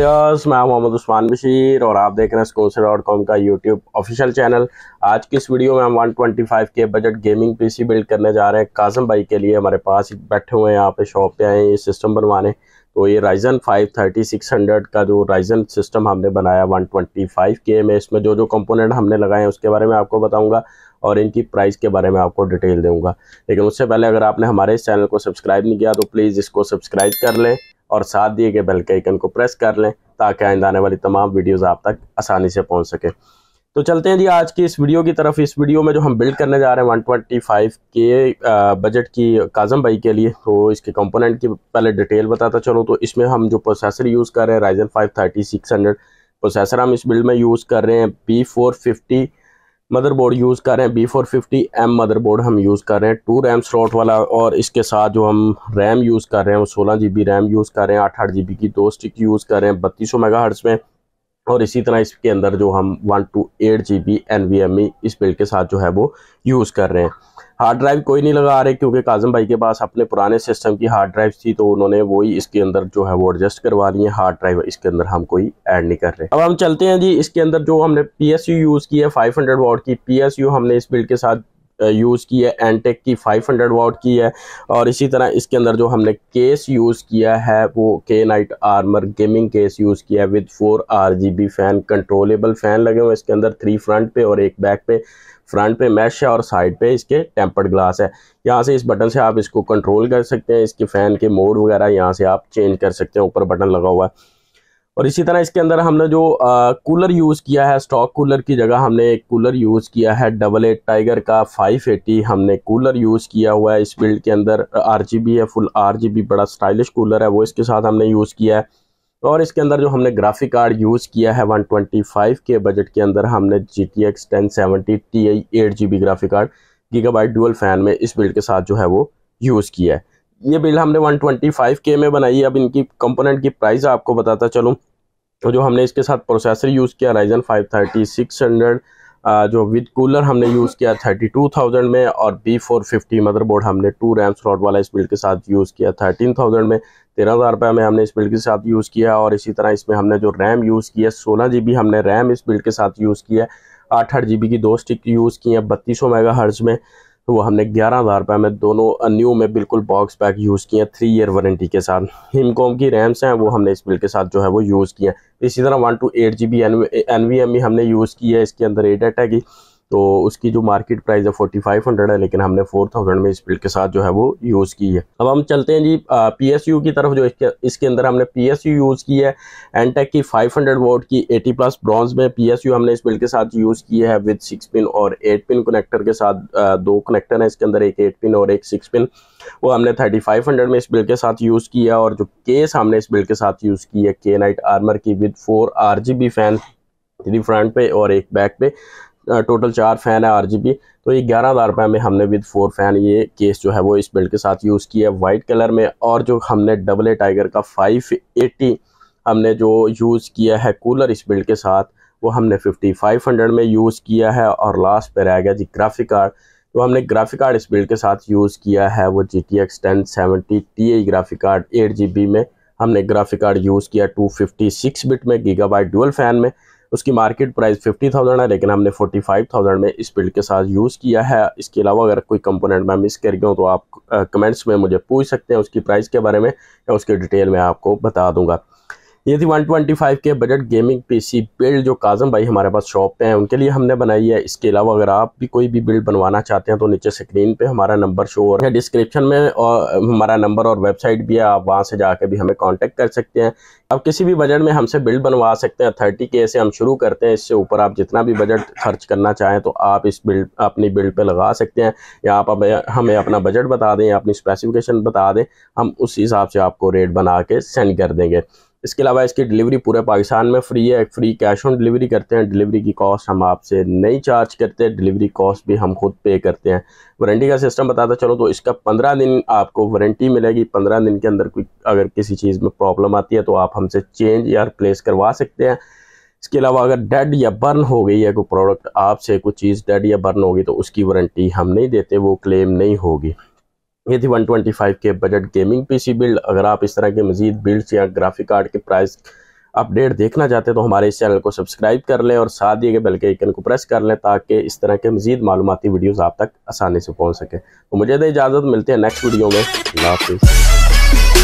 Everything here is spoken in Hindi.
व्यूअर्स मैं मोहम्मद उस्मान बशीर और आप देख रहे हैं स्कोसर डॉट कॉम का यूट्यूब ऑफिशियल चैनल आज की इस वीडियो में हम 125 के बजट गेमिंग पीसी बिल्ड करने जा रहे हैं काजम भाई के लिए हमारे पास बैठे हुए हैं यहाँ पे शॉप पे आए ये सिस्टम बनवाने तो ये राइजन 5 का जो राइजन सिस्टम हमने बनाया फाइव के में इसमें जो जो कंपोनेंट हमने लगाए हैं उसके बारे में आपको बताऊंगा और इनकी प्राइस के बारे में आपको डिटेल दूंगा लेकिन उससे पहले अगर आपने हमारे इस चैनल को सब्सक्राइब नहीं किया तो प्लीज़ इसको सब्सक्राइब कर लें और साथ दिए गए बेल के आइकन को प्रेस कर लें ताकि आइंदा आने वाली तमाम वीडियोज़ आप तक आसानी से पहुँच सकें तो चलते हैं जी आज की इस वीडियो की तरफ इस वीडियो में जो हम बिल्ड करने जा रहे हैं 125 के बजट की काजम भाई के लिए तो इसके कंपोनेंट की पहले डिटेल बताता चलो तो इसमें हम जो प्रोसेसर यूज़ कर रहे हैं Ryzen five thirty six hundred processor हम इस बिल्ड में यूज़ कर रहे हैं P four fifty motherboard use कर रहे हैं B four fifty M board हम यूज़ कर रहे हैं टू रैम स्लॉट वाला और इसके साथ जो हम रैम यूज़ कर रहे हैं वो सोलह जी बी रैम यूज़ कर रहे हैं आठ आठ जी बी की दो स्टिक यूज़ कर रहे हैं बत्तीस सौ मेगा हर्ट्स में और इसी तरह इसके अंदर जो हम one two eight G B N V M E इस बिल्ड के साथ जो है वो यूज़ कर रहे हैं हार्ड ड्राइव कोई नहीं लगा रहे क्योंकि काजम भाई के पास अपने पुराने सिस्टम की हार्ड ड्राइव थी तो उन्होंने वही इसके अंदर जो है वो एडजस्ट करवा ली है हार्ड ड्राइव इसके अंदर हम कोई ऐड नहीं कर रहे अब हम चलते हैं जी इसके अंदर जो हमने पी एस यू यूज़ की है फाइव हंड्रेड वॉट की पी एस यू हमने इस बिल के साथ यूज़ की है एनटेक की 500 वाट की है और इसी तरह इसके अंदर जो हमने केस यूज़ किया है वो के knight armour gaming case use किया है with four R fan controllable fan लगे हुए इसके अंदर थ्री फ्रंट पे और एक बैक पे फ्रंट पे मैश है और साइड पे इसके टेम्पर्ड ग्लास है यहाँ से इस बटन से आप इसको कंट्रोल कर सकते हैं इसके फ़ैन के मोड वगैरह यहाँ से आप चेंज कर सकते हैं ऊपर बटन लगा हुआ है और इसी तरह इसके अंदर हमने जो आ, कूलर यूज़ किया है स्टॉक कूलर की जगह हमने एक कूलर यूज़ किया है डबल एट टाइगर का 580 हमने कूलर यूज़ किया हुआ है इस बिल्ड के अंदर आरजीबी है फुल आरजीबी बड़ा स्टाइलिश कूलर है वो इसके साथ हमने यूज़ किया है और इसके अंदर जो हमने ग्राफिक कार्ड यूज़ किया है फाइव के बजट के अंदर हमने G T X ten seventy T I eight G B graphic card gigabyte dual fan में इस बिल्ड के साथ जो है वो यूज़ किया है ये बिल्ड हमने 125 के में बनाई है अब इनकी कंपोनेंट की प्राइस आपको बताता चलूँ तो जो हमने इसके साथ प्रोसेसर यूज़ किया राइजन 530 जो विद कूलर हमने यूज़ किया 32,000 में और बी फोर फिफ्टी मदरबोर्ड हमने टू रैम स्लॉट वाला इस बिल्ड के साथ यूज़ किया 13,000 में तेरह हज़ार रुपये में हमने इस बिल्ड के साथ यूज़ किया और इसी तरह इसमें हमने जो रैम यूज़ किया सोलह जी हमने रैम इस बिल्ड के साथ यूज़ किया आठ आठ जी की दो स्टिक यूज़ की हैं बत्तीस सौ मेगा हर्ज में तो वो हमने ग्यारह हज़ार रुपये में दोनों न्यू में बिल्कुल बॉक्स पैक यूज़ किए थ्री ईयर वारंटी के साथ हिमकॉम की रैम्स हैं वो हमने इस बिल के साथ जो है वो यूज़ किए इसी तरह one two eight G B N V M E हमने यूज़ की है इसके अंदर एट डाटा की तो उसकी जो मार्केट प्राइस है फोर्टी फाइव हंड्रेड है लेकिन हमने फोर थाउजेंड में इस बिल्ड के साथ जो है वो यूज़ की है अब हम चलते हैं जी पी एस यू की तरफ जो इसके इसके अंदर हमने पी एस यू यूज़ की है एनटेक e की फाइव हंड्रेड वोट की एटी प्लस ब्रॉन्ज में पी एस यू हमने इस बिल्ड के साथ यूज़ की है विद सिक्स पिन और एट पिन कनेक्टर के साथ दो कनेक्टर हैं इसके अंदर एक एट पिन और एक सिक्स पिन वो हमने थर्टी फाइव हंड्रेड में इस बिल के साथ यूज़ किया और जो केस हमने इस बिल के साथ यूज़ की है के नाइट आर्मर की with four R G B fan three front पे और एक बैक पे टोटल चार फैन है आरजीबी तो ये ग्यारह हज़ार रुपये में हमने विद फोर फैन ये केस जो है वो इस बिल्ड के साथ यूज़ किया है वाइट कलर में और जो हमने डबल ए टाइगर का फाइव एटी हमने जो यूज़ किया है कूलर इस बिल्ड के साथ वो हमने फिफ्टी फाइव हंड्रेड में यूज़ किया है और लास्ट पर रह गया जी ग्राफिक कार्ड तो हमने ग्राफिक कार्ड इस बिल्ड के साथ यूज़ किया है वो G T X ten seventy T A graphic card eight G B में हमने ग्राफिक कार्ड यूज़ किया टू फिफ्टी सिक्स बिट में गीगाबाइट डुअल फैन में उसकी मार्केट प्राइस फिफ्टी थाउजेंड है लेकिन हमने फोर्टी फाइव थाउजेंड में इस बिल्ड के साथ यूज़ किया है इसके अलावा अगर कोई कंपोनेंट मैं मिस कर गया हूँ तो आप कमेंट्स में मुझे पूछ सकते हैं उसकी प्राइस के बारे में या उसकी डिटेल में आपको बता दूंगा ये थी 125 के बजट गेमिंग पीसी बिल्ड जो काजम भाई हमारे पास शॉप पे हैं उनके लिए हमने बनाई है इसके अलावा अगर आप भी कोई भी बिल्ड बनवाना चाहते हैं तो नीचे स्क्रीन पे हमारा नंबर शो हो रहा है डिस्क्रिप्शन में और हमारा नंबर और वेबसाइट भी है आप वहाँ से जाके भी हमें कॉन्टेक्ट कर सकते हैं आप किसी भी बजट में हमसे बिल्ड बनवा सकते हैं थर्टी के से हम शुरू करते हैं इससे ऊपर आप जितना भी बजट खर्च करना चाहें तो आप इस बिल्ड अपनी बिल्ड पर लगा सकते हैं या आप हमें अपना बजट बता दें या अपनी स्पेसिफिकेशन बता दें हम उस हिसाब से आपको रेट बना के सेंड कर देंगे इसके अलावा इसकी डिलीवरी पूरे पाकिस्तान में फ्री है फ्री कैश ऑन डिलीवरी करते हैं डिलीवरी की कॉस्ट हम आपसे नहीं चार्ज करते डिलीवरी कॉस्ट भी हम खुद पे करते हैं वारंटी का सिस्टम बताता चलो तो इसका पंद्रह दिन आपको वारंटी मिलेगी पंद्रह दिन के अंदर कोई अगर किसी चीज़ में प्रॉब्लम आती है तो आप हमसे चेंज या रिप्लेस करवा सकते हैं इसके अलावा अगर डेड या बर्न हो गई है कोई प्रोडक्ट आपसे कोई चीज़ डेड या बर्न होगी तो उसकी वारंटी हम नहीं देते वो क्लेम नहीं होगी ये थी 125 के बजट गेमिंग पीसी बिल्ड अगर आप इस तरह के मजीद बिल्ड्स या ग्राफिक कार्ड के प्राइस अपडेट देखना चाहते हैं तो हमारे इस चैनल को सब्सक्राइब कर लें और साथ ही बेल के आइकन को प्रेस कर लें ताकि इस तरह के मजीद मालूमती वीडियोज़ आप तक आसानी से पहुँच सकें तो मुझे दें इजाज़त मिलती है नेक्स्ट वीडियो में